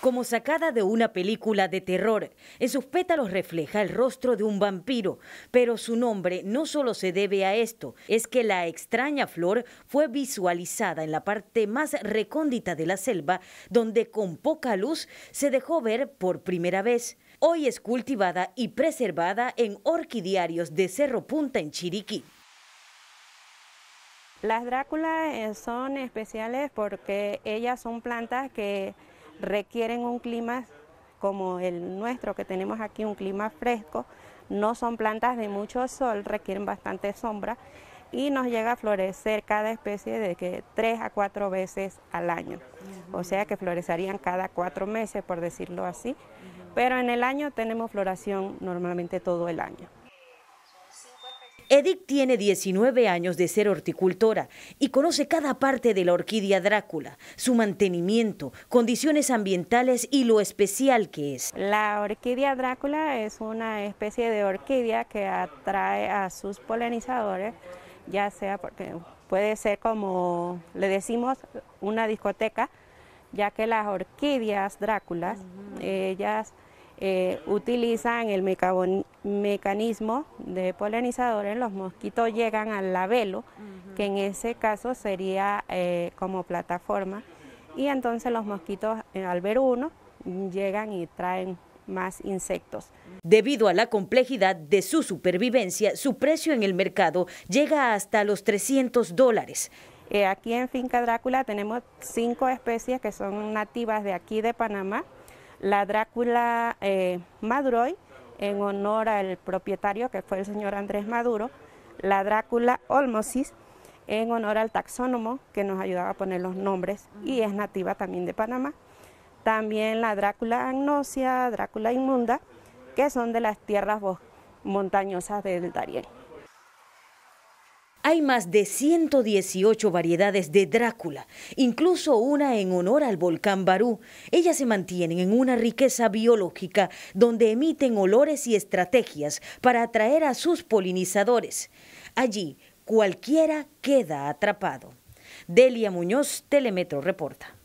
como sacada de una película de terror. En sus pétalos refleja el rostro de un vampiro, pero su nombre no solo se debe a esto, es que la extraña flor fue visualizada en la parte más recóndita de la selva, donde con poca luz se dejó ver por primera vez. Hoy es cultivada y preservada en orquidiarios de Cerro Punta en Chiriquí. Las Dráculas eh, son especiales porque ellas son plantas que requieren un clima como el nuestro, que tenemos aquí un clima fresco, no son plantas de mucho sol, requieren bastante sombra y nos llega a florecer cada especie de que tres a cuatro veces al año. O sea que florecerían cada cuatro meses, por decirlo así. Pero en el año tenemos floración normalmente todo el año. Edith tiene 19 años de ser horticultora y conoce cada parte de la orquídea Drácula, su mantenimiento, condiciones ambientales y lo especial que es. La orquídea Drácula es una especie de orquídea que atrae a sus polinizadores, ya sea porque puede ser como le decimos una discoteca, ya que las orquídeas Dráculas, ellas eh, utilizan el mecanismo de polinizadores, los mosquitos llegan al labelo, que en ese caso sería eh, como plataforma, y entonces los mosquitos eh, al ver uno llegan y traen más insectos. Debido a la complejidad de su supervivencia, su precio en el mercado llega hasta los 300 dólares. aquí en Finca Drácula tenemos cinco especies que son nativas de aquí de Panamá, la Drácula eh, Maduroy, en honor al propietario que fue el señor Andrés Maduro, la Drácula Olmosis, en honor al taxónomo que nos ayudaba a poner los nombres y es nativa también de Panamá. También la Drácula agnosia, Drácula inmunda, que son de las tierras montañosas del Darién. Hay más de 118 variedades de Drácula, incluso una en honor al volcán Barú. Ellas se mantienen en una riqueza biológica donde emiten olores y estrategias para atraer a sus polinizadores. Allí, cualquiera queda atrapado. Delia Muñoz, Telemetro Reporta.